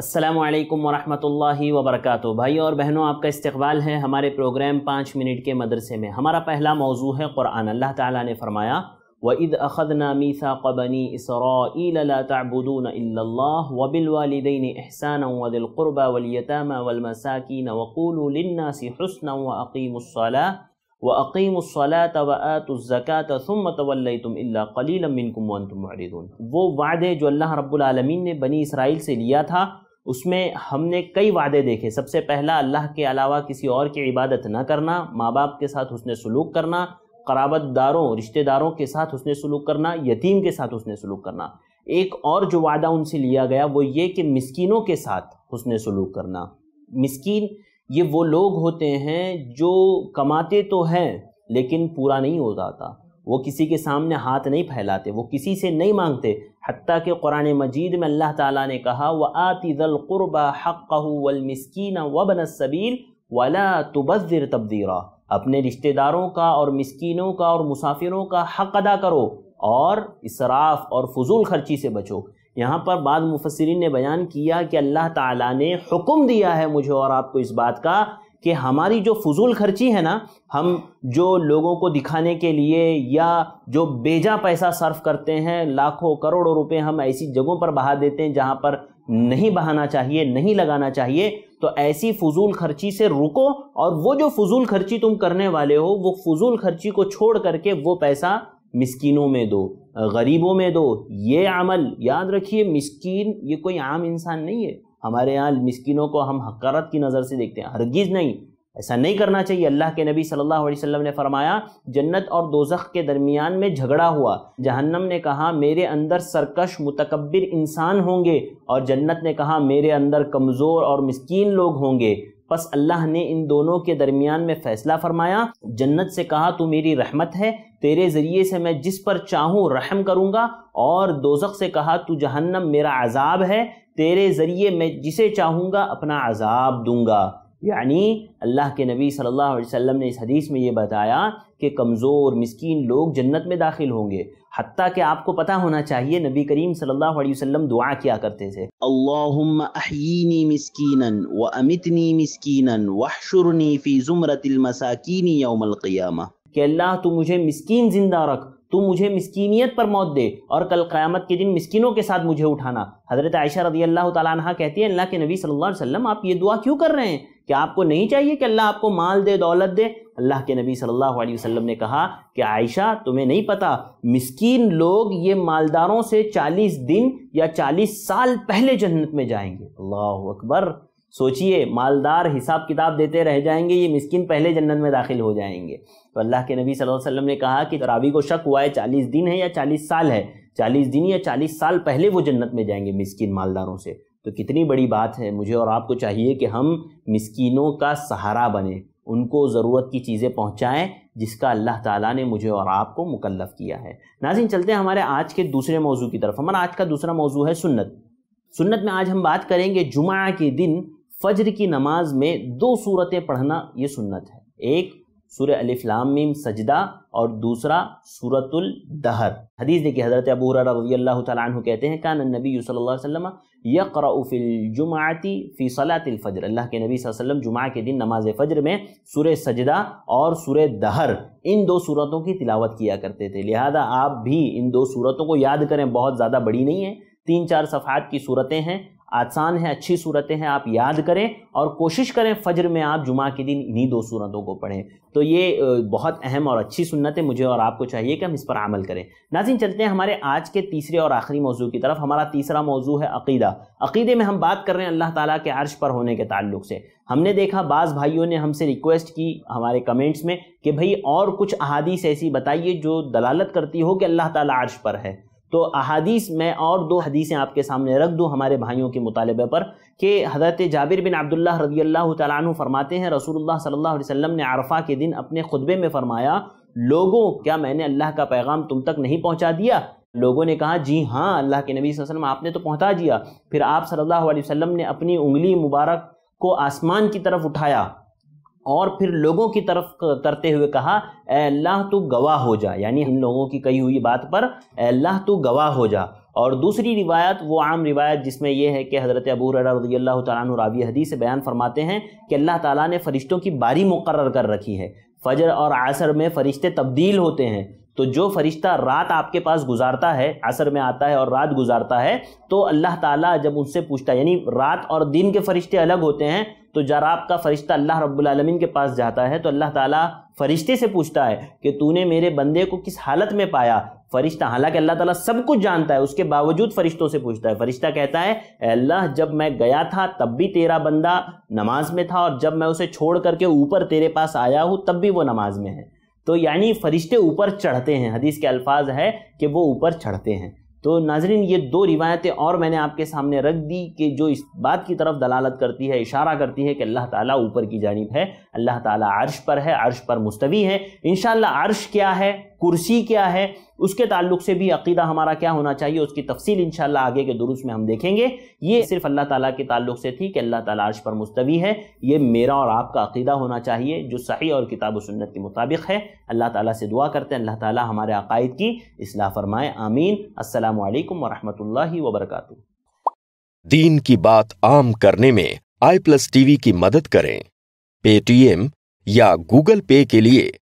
असलकम वरहमल वबरक भाई और बहनों आपका इस्तबाल है हमारे प्रोग्राम पाँच मिनट के मदरसे में हमारा पहला मौजू है क़ुरान अल्लाह ताला ने फरमाया वद अख़द नामीसा क़बनी इसराबून वबिलवालदेन एहसान वदिलक़ुरबा वलियतम वलमसाकिन वक़ूलनासी हसन व अकीमसला व अकीमसला तवातज़क़ात तुम तवल तुम कलीलमिनकुम तुम वो वादे जो अल्लाह रब्बुल आलमीन ने बनी इसराइल से लिया था उसमें हमने कई वादे देखे सबसे पहला अल्लाह के अलावा किसी और की इबादत न करना माँ बाप के साथ उसने सलूक करना कराबत दारों रिश्तेदारों के साथ उसने सलूक करना यतीम के साथ उसने सलूक करना एक और जो वादा उनसे लिया गया वो ये कि मस्किनों के साथ उसने सलूक करना मस्किन ये वो लोग होते हैं जो कमाते तो हैं लेकिन पूरा नहीं हो जाता वो किसी के सामने हाथ नहीं फैलाते वो किसी से नहीं मांगते हती के कुरान मजीद में अल्लाह ताला ने कहा व कुरबा हक़ वलमस्किन बन सबील वला तुबिर तब्दीरा अपने रिश्तेदारों का और मस्किनों का और मुसाफिरों का हक़ अदा करो और इसराफ और फजूल खर्ची से बचो यहाँ पर बाद मुफसरीन ने बयान किया कि अल्लाह ताला ने हुक्म दिया है मुझे और आपको इस बात का कि हमारी जो फजूल खर्ची है ना हम जो लोगों को दिखाने के लिए या जो बेजा पैसा सर्फ करते हैं लाखों करोड़ों रुपए हम ऐसी जगहों पर बहा देते हैं जहां पर नहीं बहाना चाहिए नहीं लगाना चाहिए तो ऐसी फजूल खर्ची से रुको और वो जो फजूल खर्ची तुम करने वाले हो वो फजूल खर्ची को छोड़ करके वो पैसा मस्किनों में दो गरीबों में दो ये अमल याद रखिए मस्किन ये कोई आम इंसान नहीं है हमारे यहाँ मिसकिनों को हम हकारत की नज़र से देखते हैं हरगिज़ नहीं ऐसा नहीं करना चाहिए अल्लाह के नबी सल्लल्लाहु अलैहि वसल्लम ने फरमाया जन्नत और दोजख के दरमियान में झगड़ा हुआ जहन्नम ने कहा मेरे अंदर सरकश मुतकबिर इंसान होंगे और जन्नत ने कहा मेरे अंदर कमज़ोर और मिस्कीन लोग होंगे बस अल्लाह ने इन दोनों के दरमियान में फ़ैसला फरमाया जन्नत से कहा तू मेरी रहमत है तेरे ज़रिए से मैं जिस पर चाहूँ रहम करूँगा और दोजक से कहा तू जहन्नम मेरा अजाब है तेरे ज़रिए मैं जिसे चाहूँगा अपना अजाब दूंगा यानी अल्लाह के नबी सल्लल्लाहु अलैहि वसल्लम ने इस हदीस में ये बताया कि कमज़ोर मिसकीन लोग जन्नत में दाखिल होंगे हती कि आपको पता होना चाहिए नबी करीम सल्लल्लाहु अलैहि वसल्लम दुआ किया करते थे अल्लाहुम्माहयीनी फ़ी ज़ुमरतिल अल्लाह तू मुझे मिसकीन ज़िंदा रख तू मुझे मिसकीनियत पर मौत दे और कल क़्यामत के दिन मिसकिनों के साथ मुझे उठाना हज़रत आयशा रजी अल्लाह तह कहती है अल्लाह के नबी सल्लल्लाहु अलैहि वसल्लम आप ये दुआ क्यों कर रहे हैं कि आपको नहीं चाहिए कि अल्लाह आपको माल दे दौलत दे अल्लाह के नबी सल्लल्लाहु अलैहि वसल्लम ने कहा कि आयशा तुम्हें नहीं पता मिसकीन लोग ये मालदारों से चालीस दिन या चालीस साल पहले जन्नत में जाएंगे अल्लाह अकबर सोचिए मालदार हिसाब किताब देते रह जाएंगे ये मिस्किन पहले जन्नत में दाखिल हो जाएंगे तो अल्लाह के नबी सल्लल्लाहु अलैहि वसल्लम ने कहा कि रावी को शक हुआ है चालीस दिन है या चालीस साल है चालीस दिन या चालीस साल पहले वो जन्नत में जाएंगे मिस्किन मालदारों से तो कितनी बड़ी बात है मुझे और आपको चाहिए कि हम मिस्किनों का सहारा बने उनको ज़रूरत की चीज़ें पहुँचाएँ जिसका अल्लाह ताला ने मुझे और आपको मुकल्लफ किया है नाजिन चलते हैं हमारे आज के दूसरे मौजू की तरफ हमारा आज का दूसरा मौजू है सुन्नत सुन्नत में आज हम बात करेंगे जुमा के दिन फजर की नमाज में दो सूरतें पढ़ना ये सुन्नत है एक सूर्य अलिफ्लाम सजदा और दूसरा सूरतुल दहर हदीस देखिए हज़रत अबू रजी अल्लाह कहते हैं कान नबी वसल्लम यक़रफ़िल जुमाती फ़ी सलातफ़जर अल्लाह के नबी वसल्लम जुमा के दिन नमाज फ़जर में सूर्य सजदा और सूर्य दहर इन दो सूरतों की तिलावत किया करते थे लिहाजा आप भी इन दो सूरतों को याद करें बहुत ज़्यादा बड़ी नहीं है तीन चार सफ़ात की सूरतें हैं आसान है अच्छी सूरतें हैं आप याद करें और कोशिश करें फजर में आप जुमा के दिन इन्हीं दो सूरतों को पढ़ें तो ये बहुत अहम और अच्छी सुन्नत है मुझे और आपको चाहिए कि हम इस पर अमल करें नाजिन चलते हैं हमारे आज के तीसरे और आखिरी मौजू की तरफ हमारा तीसरा मौजू है अकीदा अकीदे में हम बात कर रहे हैं अल्लाह ताला के अर्श पर होने के ताल्लुक से हमने देखा बाज़ भाइयों ने हमसे रिक्वेस्ट की हमारे कमेंट्स में कि भाई और कुछ अहादीस ऐसी बताइए जो दलालत करती हो कि अल्लाह ताला अर्श पर है तो अहादीस मैं और दो हदीसें आपके सामने रख दूँ हमारे भाइयों के मुतालबे पर कि हज़रत जाबिर बिन अब्दुल्ला रजी अल्लाह तु फरमाते हैं रसूल सल्ला वसम ने आरफा के दिन अपने खुतबे में फ़रमाया लोगों क्या मैंने अल्लाह का पैगाम तुम तक नहीं पहुँचा दिया लोगों ने कहा जी हाँ अल्लाह के नबी वसम आपने तो पहुँचा दिया फिर आप सल्ला वसम ने अपनी उंगली मुबारक को आसमान की तरफ उठाया और फिर लोगों की तरफ करते हुए कहा अल्लाह तू गवाह हो जा यानी इन लोगों की कही हुई बात पर अल्लाह तू गवाह हो जा और दूसरी रिवायत वो आम रिवायत जिसमें यह है कि हज़रत अबू रजी अल्लाह तु रावी हदीस बयान फरमाते हैं कि अल्लाह ताला ने फ़रिश्तों की बारी मुकर कर रखी है फ़जर और आसर में फ़रिश्ते तब्दील होते हैं तो जो फरिश्ता रात आपके पास गुजारता है असर में आता है और रात गुजारता है तो अल्लाह ताला जब उनसे पूछता है यानी रात और दिन के फरिश्ते अलग होते हैं तो जब आपका फ़रिश्ता अल्लाह रब्बुल आलमीन के पास जाता है तो अल्लाह ताला फरिश्ते से पूछता है कि तूने मेरे बंदे को किस हालत में पाया फरिश्ता हालांकि अल्लाह ताला सब कुछ जानता है उसके बावजूद फरिश्तों से पूछता है फरिश्ता कहता है अल्लाह जब मैं गया था तब भी तेरा बंदा नमाज में था और जब मैं उसे छोड़ करके ऊपर तेरे पास आया हूँ तब भी वो नमाज में है तो यानी फरिश्ते ऊपर चढ़ते हैं हदीस के अल्फाज है कि वो ऊपर चढ़ते हैं तो नाजरीन ये दो रिवायतें और मैंने आपके सामने रख दी कि जो इस बात की तरफ दलालत करती है इशारा करती है कि अल्लाह ताला ऊपर की जानब है अल्लाह ताला अर्श पर है अर्श पर मुस्तवी है इन अर्श क्या है कुर्सी क्या है उसके ताल्लुक से भी अकीदा हमारा क्या होना चाहिए उसकी तफसील इंशाल्लाह आगे के दुरुस्त में हम देखेंगे ये सिर्फ अल्लाह ताला के ताल्लुक से थी कि अल्लाह ताला अर्श पर मुस्तवी है ये मेरा और आपका अकीदा होना चाहिए जो सही और किताब सुन्नत के मुताबिक है अल्लाह ताला से दुआ करते हैं अल्लाह ताला हमारे अकायद की असलाह फरमाए आमीन अल्लाम वरहमल वबरक दीन की बात आम करने में आई प्लस टीवी की मदद करें पेटीएम या गूगल पे के लिए